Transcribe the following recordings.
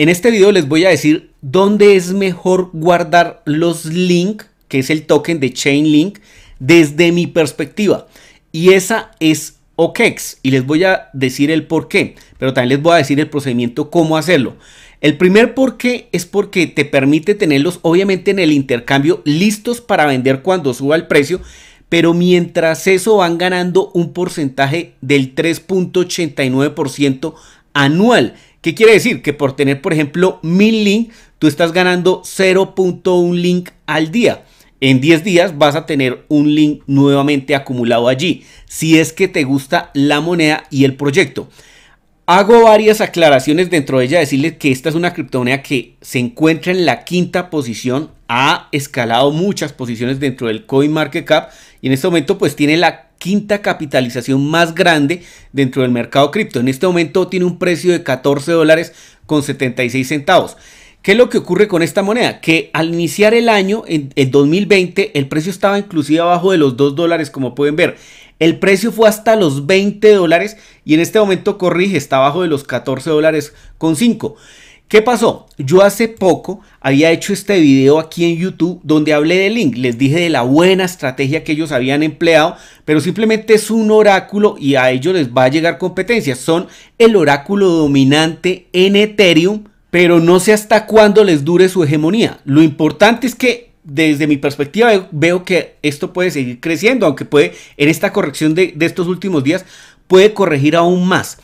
En este video les voy a decir dónde es mejor guardar los link, que es el token de Chainlink, desde mi perspectiva. Y esa es OKEX y les voy a decir el por qué, pero también les voy a decir el procedimiento cómo hacerlo. El primer por qué es porque te permite tenerlos obviamente en el intercambio listos para vender cuando suba el precio, pero mientras eso van ganando un porcentaje del 3.89% anual. ¿Qué quiere decir? Que por tener, por ejemplo, 1000 LINK, tú estás ganando 0.1 link al día. En 10 días vas a tener un link nuevamente acumulado allí, si es que te gusta la moneda y el proyecto. Hago varias aclaraciones dentro de ella, decirles que esta es una criptomoneda que se encuentra en la quinta posición, ha escalado muchas posiciones dentro del CoinMarketCap y en este momento pues tiene la quinta capitalización más grande dentro del mercado cripto. En este momento tiene un precio de 14 dólares con 76 centavos. ¿Qué es lo que ocurre con esta moneda? Que al iniciar el año, en el 2020, el precio estaba inclusive abajo de los 2 dólares, como pueden ver. El precio fue hasta los 20 dólares y en este momento corrige, está abajo de los 14 dólares con 5. ¿Qué pasó? Yo hace poco había hecho este video aquí en YouTube donde hablé de Link. Les dije de la buena estrategia que ellos habían empleado, pero simplemente es un oráculo y a ellos les va a llegar competencia. Son el oráculo dominante en Ethereum, pero no sé hasta cuándo les dure su hegemonía. Lo importante es que desde mi perspectiva veo que esto puede seguir creciendo, aunque puede en esta corrección de, de estos últimos días puede corregir aún más.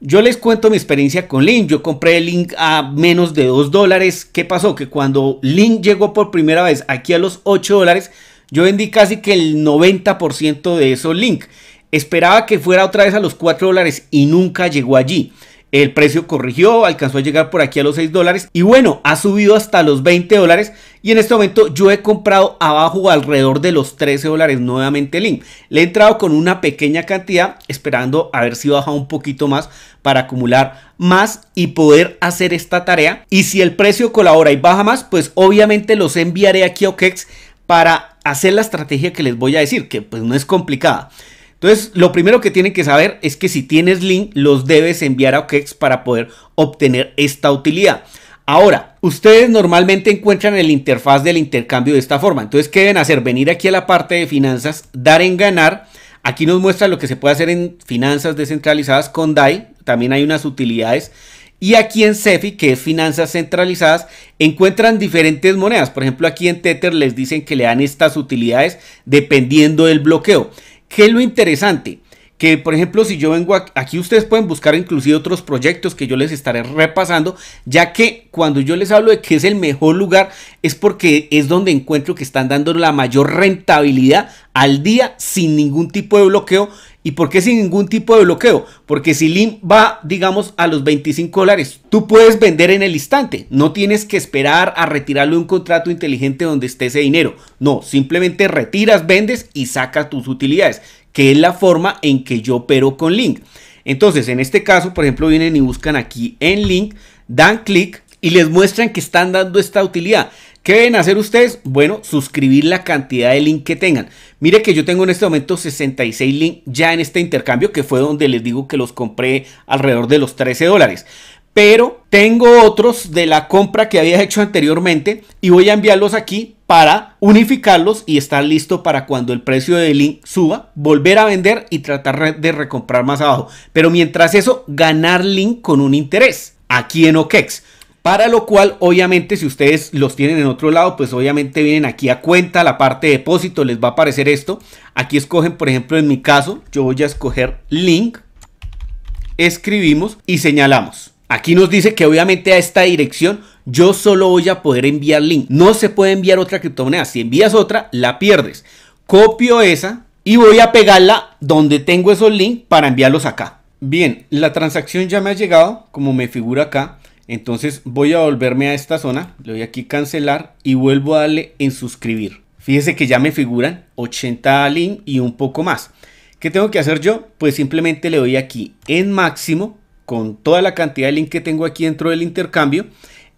Yo les cuento mi experiencia con Link. Yo compré Link a menos de 2 dólares. ¿Qué pasó? Que cuando Link llegó por primera vez aquí a los 8 dólares, yo vendí casi que el 90% de esos Link. Esperaba que fuera otra vez a los 4 dólares y nunca llegó allí. El precio corrigió, alcanzó a llegar por aquí a los 6 dólares y bueno, ha subido hasta los 20 dólares y en este momento yo he comprado abajo alrededor de los 13 dólares nuevamente Link. Le he entrado con una pequeña cantidad esperando a ver si baja un poquito más para acumular más y poder hacer esta tarea. Y si el precio colabora y baja más, pues obviamente los enviaré aquí a OKEX para hacer la estrategia que les voy a decir, que pues no es complicada. Entonces, lo primero que tienen que saber es que si tienes link, los debes enviar a OKEx para poder obtener esta utilidad. Ahora, ustedes normalmente encuentran el interfaz del intercambio de esta forma. Entonces, ¿qué deben hacer? Venir aquí a la parte de finanzas, dar en ganar. Aquí nos muestra lo que se puede hacer en finanzas descentralizadas con DAI. También hay unas utilidades. Y aquí en CEFI, que es finanzas centralizadas, encuentran diferentes monedas. Por ejemplo, aquí en Tether les dicen que le dan estas utilidades dependiendo del bloqueo. ¿Qué es lo interesante? que por ejemplo si yo vengo aquí, ustedes pueden buscar inclusive otros proyectos que yo les estaré repasando, ya que cuando yo les hablo de que es el mejor lugar es porque es donde encuentro que están dando la mayor rentabilidad al día sin ningún tipo de bloqueo. ¿Y por qué sin ningún tipo de bloqueo? Porque si LIM va, digamos, a los 25 dólares, tú puedes vender en el instante. No tienes que esperar a retirarlo de un contrato inteligente donde esté ese dinero. No, simplemente retiras, vendes y sacas tus utilidades que es la forma en que yo opero con link. Entonces, en este caso, por ejemplo, vienen y buscan aquí en link, dan clic y les muestran que están dando esta utilidad. ¿Qué deben hacer ustedes? Bueno, suscribir la cantidad de link que tengan. Mire que yo tengo en este momento 66 link ya en este intercambio, que fue donde les digo que los compré alrededor de los 13 dólares. Pero tengo otros de la compra que había hecho anteriormente y voy a enviarlos aquí para unificarlos y estar listo para cuando el precio de Link suba, volver a vender y tratar de recomprar más abajo. Pero mientras eso, ganar Link con un interés aquí en OKEX. Para lo cual, obviamente, si ustedes los tienen en otro lado, pues obviamente vienen aquí a cuenta, la parte de depósito, les va a aparecer esto. Aquí escogen, por ejemplo, en mi caso, yo voy a escoger link, escribimos y señalamos. Aquí nos dice que obviamente a esta dirección yo solo voy a poder enviar link. No se puede enviar otra criptomoneda. Si envías otra, la pierdes. Copio esa y voy a pegarla donde tengo esos links para enviarlos acá. Bien, la transacción ya me ha llegado, como me figura acá. Entonces voy a volverme a esta zona, le doy aquí cancelar y vuelvo a darle en suscribir. Fíjese que ya me figuran 80 link y un poco más. ¿Qué tengo que hacer yo? Pues simplemente le doy aquí en máximo con toda la cantidad de link que tengo aquí dentro del intercambio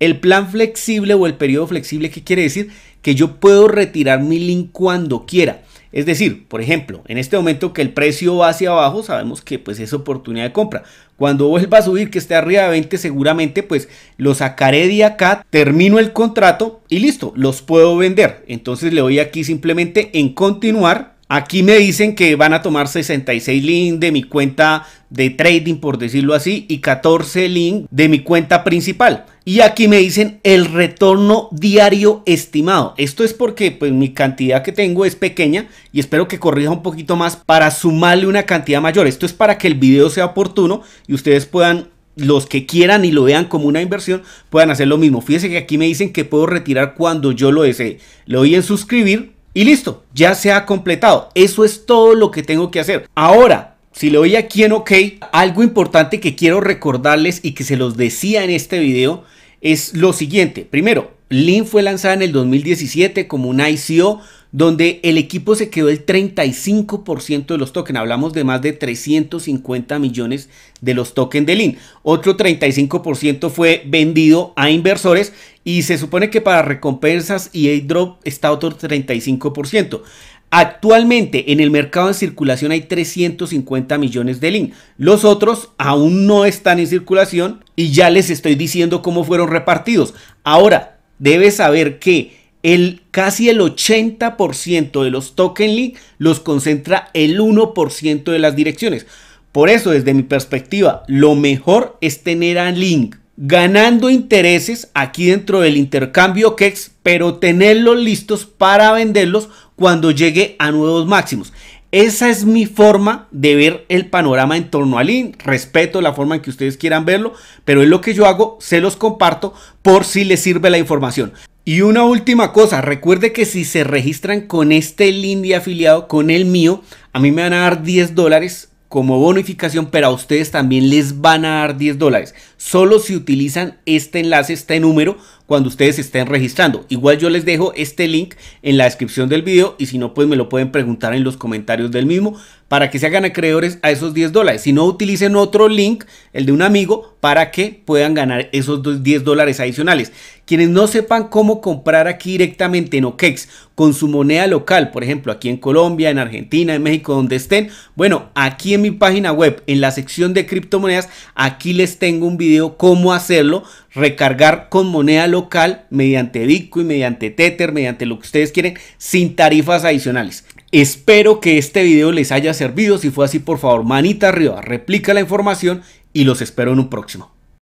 el plan flexible o el periodo flexible, ¿qué quiere decir? Que yo puedo retirar mi link cuando quiera. Es decir, por ejemplo, en este momento que el precio va hacia abajo, sabemos que pues es oportunidad de compra. Cuando vuelva a subir, que esté arriba de 20, seguramente pues lo sacaré de acá, termino el contrato y listo, los puedo vender. Entonces le doy aquí simplemente en continuar Aquí me dicen que van a tomar 66 link de mi cuenta de trading, por decirlo así, y 14 link de mi cuenta principal. Y aquí me dicen el retorno diario estimado. Esto es porque pues, mi cantidad que tengo es pequeña y espero que corrija un poquito más para sumarle una cantidad mayor. Esto es para que el video sea oportuno y ustedes puedan los que quieran y lo vean como una inversión puedan hacer lo mismo. Fíjense que aquí me dicen que puedo retirar cuando yo lo desee. Le doy en suscribir y listo, ya se ha completado. Eso es todo lo que tengo que hacer. Ahora, si le doy aquí en OK, algo importante que quiero recordarles y que se los decía en este video es lo siguiente. Primero, LIN fue lanzada en el 2017 como un ICO donde el equipo se quedó el 35% de los tokens. Hablamos de más de 350 millones de los tokens de Link. Otro 35% fue vendido a inversores y se supone que para recompensas y airdrop está otro 35%. Actualmente en el mercado en circulación hay 350 millones de LINK Los otros aún no están en circulación y ya les estoy diciendo cómo fueron repartidos. Ahora, debes saber que el, casi el 80% de los token link los concentra el 1% de las direcciones. Por eso, desde mi perspectiva, lo mejor es tener a Link ganando intereses aquí dentro del intercambio KEX, pero tenerlos listos para venderlos cuando llegue a nuevos máximos. Esa es mi forma de ver el panorama en torno al IN. Respeto la forma en que ustedes quieran verlo, pero es lo que yo hago, se los comparto por si les sirve la información. Y una última cosa, recuerde que si se registran con este link de afiliado, con el mío, a mí me van a dar 10 dólares como bonificación, pero a ustedes también les van a dar 10 dólares. Solo si utilizan este enlace, este número, cuando ustedes estén registrando. Igual yo les dejo este link en la descripción del video y si no, pues me lo pueden preguntar en los comentarios del mismo para que se hagan acreedores a esos 10 dólares. Si no, utilicen otro link, el de un amigo, para que puedan ganar esos 10 dólares adicionales. Quienes no sepan cómo comprar aquí directamente en OKEX con su moneda local, por ejemplo, aquí en Colombia, en Argentina, en México, donde estén, bueno, aquí en mi página web, en la sección de criptomonedas, aquí les tengo un video cómo hacerlo, recargar con moneda local mediante Bitcoin, mediante Tether, mediante lo que ustedes quieren, sin tarifas adicionales. Espero que este video les haya servido. Si fue así, por favor, manita arriba, replica la información y los espero en un próximo.